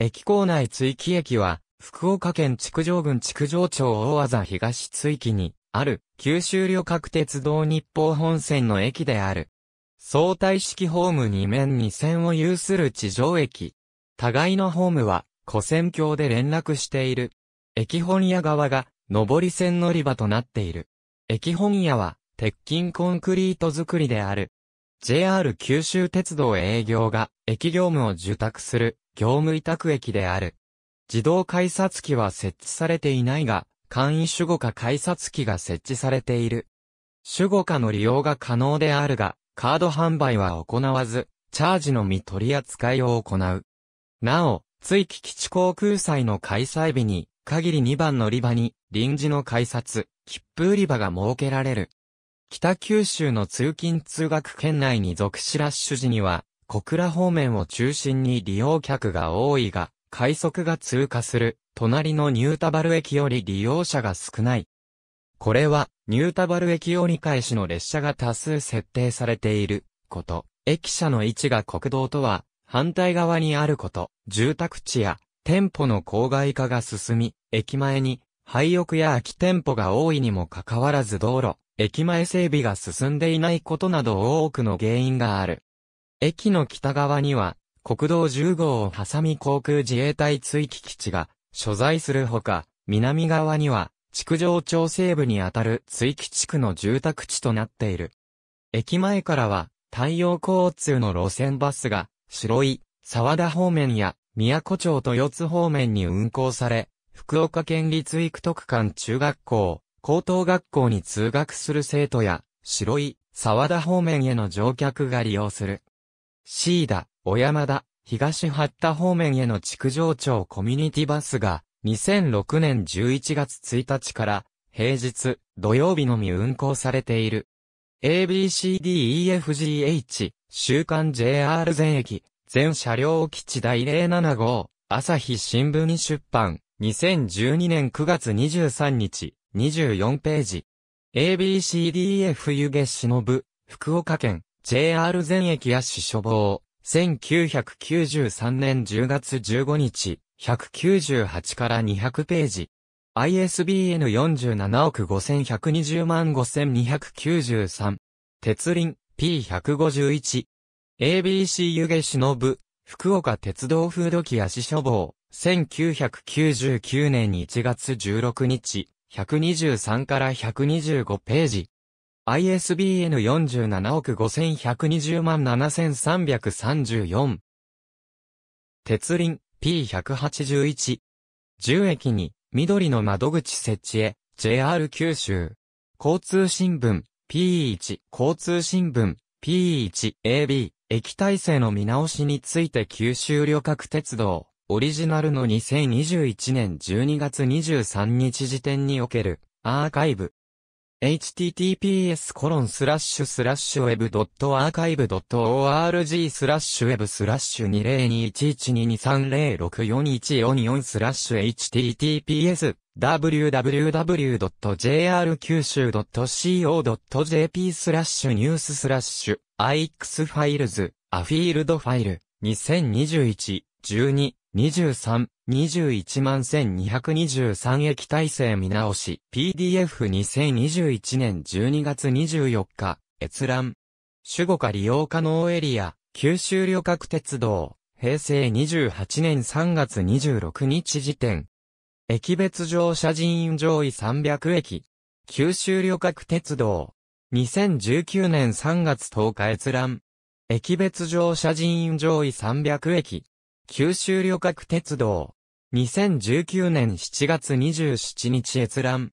駅構内追記駅は、福岡県築上郡築上町大技東追記に、ある、九州旅客鉄道日報本線の駅である。相対式ホーム2面2線を有する地上駅。互いのホームは、古線橋で連絡している。駅本屋側が、上り線乗り場となっている。駅本屋は、鉄筋コンクリート造りである。JR 九州鉄道営業が駅業務を受託する業務委託駅である。自動改札機は設置されていないが、簡易守護下改札機が設置されている。守護下の利用が可能であるが、カード販売は行わず、チャージのみ取り扱いを行う。なお、追記基地航空祭の開催日に、限り2番乗り場に、臨時の改札、切符売り場が設けられる。北九州の通勤通学圏内に属しラッシュ時には、小倉方面を中心に利用客が多いが、快速が通過する、隣のニュータバル駅より利用者が少ない。これは、ニュータバル駅折り返しの列車が多数設定されていること、駅舎の位置が国道とは反対側にあること、住宅地や店舗の郊外化が進み、駅前に廃屋や空き店舗が多いにもかかわらず道路、駅前整備が進んでいないことなど多くの原因がある。駅の北側には、国道10号を挟み航空自衛隊追記基地が所在するほか、南側には、築上町西部にあたる追記地区の住宅地となっている。駅前からは、太陽交通の路線バスが、白井、沢田方面や、宮古町と四つ方面に運行され、福岡県立育徳館中学校、高等学校に通学する生徒や、白井、沢田方面への乗客が利用する。シーダ、小山田、東八田方面への築城町コミュニティバスが、2006年11月1日から、平日、土曜日のみ運行されている。ABCDEFGH、週刊 JR 全駅、全車両基地第075、朝日新聞に出版、2012年9月23日、24ページ。ABCDF 湯気忍、福岡県、JR 全駅や市処房、1993年10月15日、198から200ページ。ISBN 47億5120万5293。鉄輪 P151。ABC 湯気忍、福岡鉄道風土ド機足処房、1999年1月16日、123から125ページ。ISBN 47億5120万7334。鉄輪 P181。10駅に緑の窓口設置へ JR 九州。交通新聞 P1 交通新聞 P1AB 液体性の見直しについて九州旅客鉄道。オリジナルの2021年12月23日時点におけるアーカイブ。https コロンスラッシュスラッシュ web.archive.org スラッシュウェブスラッシュ202112230644144スラッシュ https www.jr 九州 .co.jp スラッシュニューススラッシュ ix ファイルズアフィールドファイル2021 12 23、21万1223液体制見直し、PDF2021 年12月24日、閲覧。主語化利用可能エリア、九州旅客鉄道、平成28年3月26日時点。駅別乗車人員上位300駅。九州旅客鉄道。2019年3月10日閲覧。駅別乗車人員上位300駅。九州旅客鉄道。2019年7月27日閲覧。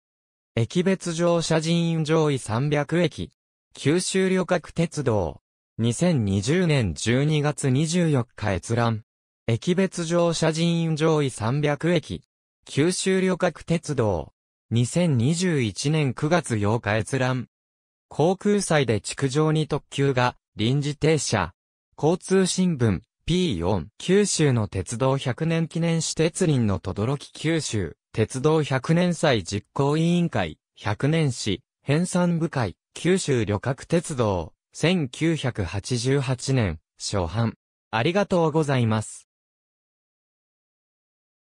駅別乗車人員上位300駅。九州旅客鉄道。2020年12月24日閲覧。駅別乗車人員上位300駅。九州旅客鉄道。2021年9月8日閲覧。航空祭で築城に特急が臨時停車。交通新聞。P4、九州の鉄道100年記念私鉄林の轟九州、鉄道100年祭実行委員会、100年史、編纂部会、九州旅客鉄道、1988年、初版。ありがとうございます。